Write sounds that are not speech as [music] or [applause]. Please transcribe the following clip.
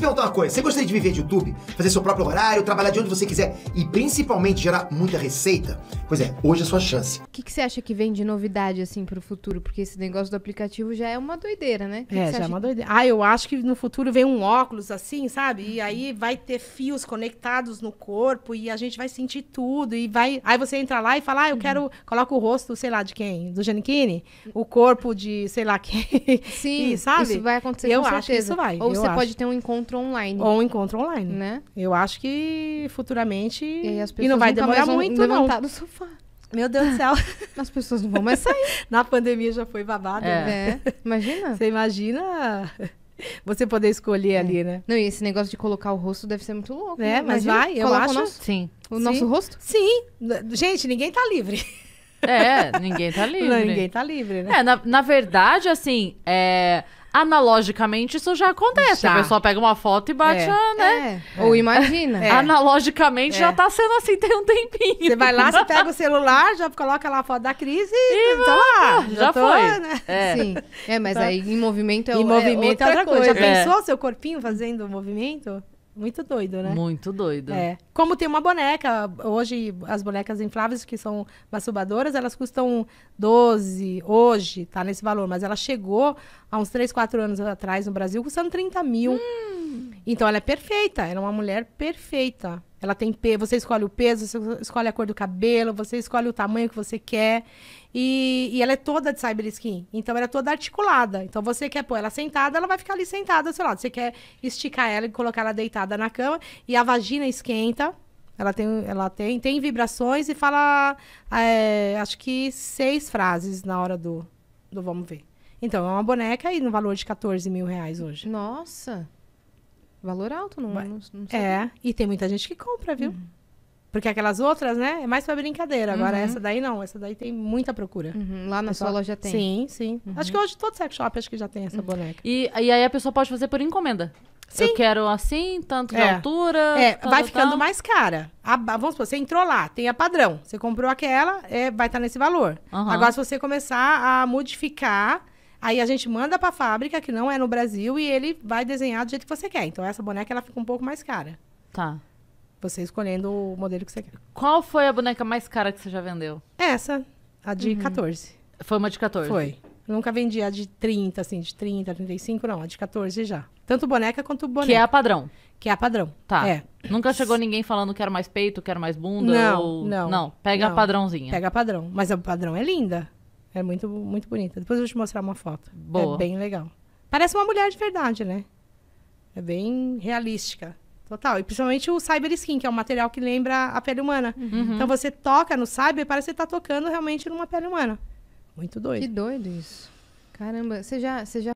te perguntar uma coisa. Você gostaria de viver de YouTube? Fazer seu próprio horário, trabalhar de onde você quiser e principalmente gerar muita receita? Pois é, hoje é a sua chance. O que, que, você acha que vem de novidade, assim, pro futuro? Porque esse negócio do aplicativo já é uma doideira, né? Que é, que já é acha? é uma doideira. Ah, eu acho que no futuro vem um óculos, assim, sabe? E aí vai ter fios conectados no corpo e a gente vai sentir tudo e vai... Aí você entra lá e fala, ah, eu uhum. quero... Coloca o rosto, sei lá, de quem? Do Giannichini? O corpo de sei lá quem. Sim, [laughs] e, sabe? isso vai acontecer eu com certeza. Ou eu você acho. pode ter um encontro encontro online. Ou um encontro online. Né? Eu acho que futuramente. E, e não vai demorar muito, não. do sofá. Meu Deus do céu. [laughs] As pessoas não vão mais sair. [laughs] Na pandemia já foi babado, é. né? É. Imagina. Você imagina você poder escolher é. ali, né? Não, e esse negócio de colocar o rosto deve ser muito louco. É, né? mas vai, eu acho. O nosso, Sim. O Sim. nosso rosto? Sim. Gente, ninguém tá livre. É, ninguém tá [laughs] livre. Não, ninguém tá livre, né? É, na, na verdade, assim, é Analogicamente, isso já acontece. Já. A pessoa pega uma foto e bate, é. A, né? É. é. Ou imagina. É. Analogicamente, já é. tá sendo assim, tem um tempinho. Você vai lá, você [laughs] pega o celular, já coloca lá a foto da crise e, e tá lá. Já, já tô, foi. Né? É. Sim. É, mas tá. aí em movimento é, em é movimento outra, outra coisa. coisa. Já pensou seu corpinho fazendo o movimento? Muito doido, né? Muito doido. É. Como tem uma boneca, hoje as bonecas infláveis que são masturbadoras, elas custam 12 hoje, tá nesse valor, mas ela chegou há uns 3, 4 anos atrás no Brasil custando 30 mil. Hum. Então ela é perfeita, era é uma mulher perfeita. Ela tem p você escolhe o peso, você escolhe a cor do cabelo, você escolhe o tamanho que você quer. E, e ela é toda de cyber skin. Então ela é toda articulada. Então você quer pôr ela sentada, ela vai ficar ali sentada, sei lá. Você quer esticar ela e colocar ela deitada na cama e a vagina esquenta. Ela tem, ela tem, tem vibrações e fala é, acho que seis frases na hora do, do vamos ver. Então, é uma boneca aí no valor de 14 mil reais hoje. Nossa! Valor alto, não, não, não sei. É, e tem muita gente que compra, viu? Uhum. Porque aquelas outras, né, é mais pra brincadeira. Agora uhum. essa daí não, essa daí tem muita procura. Uhum. Lá na pessoa... sua loja tem? Sim, sim. Uhum. Acho que hoje todo sex shop acho que já tem essa uhum. boneca. E, e aí a pessoa pode fazer por encomenda? Sim. Eu quero assim, tanto de é. altura. É, tal, vai ficando tal. mais cara. A, vamos supor, você entrou lá, tem a padrão. Você comprou aquela, é, vai estar tá nesse valor. Agora, se você começar a modificar Aí a gente manda para a fábrica, que não é no Brasil, e ele vai desenhar do jeito que você quer. Então essa boneca ela fica um pouco mais cara. Tá. Você escolhendo o modelo que você quer. Qual foi a boneca mais cara que você já vendeu? Essa, a de uhum. 14. Foi uma de 14? Foi. nunca vendi a de 30, assim, de 30, 35, não, a de 14 já. Tanto boneca quanto boneca. Que é a padrão. Que é a padrão. Tá. É. Nunca chegou ninguém falando quero mais peito, quero mais bunda? Não, ou... não. Não, pega não. a padrãozinha. Pega a padrão. Mas a padrão é linda. É muito, muito bonita. Depois eu vou te mostrar uma foto. É Boa. É bem legal. Parece uma mulher de verdade, né? É bem realística. Total. E principalmente o Cyber Skin, que é um material que lembra a pele humana. Uhum. Então você toca no Cyber, parece que você tá tocando realmente numa pele humana. Muito doido. Que doido isso. Caramba, você já, você já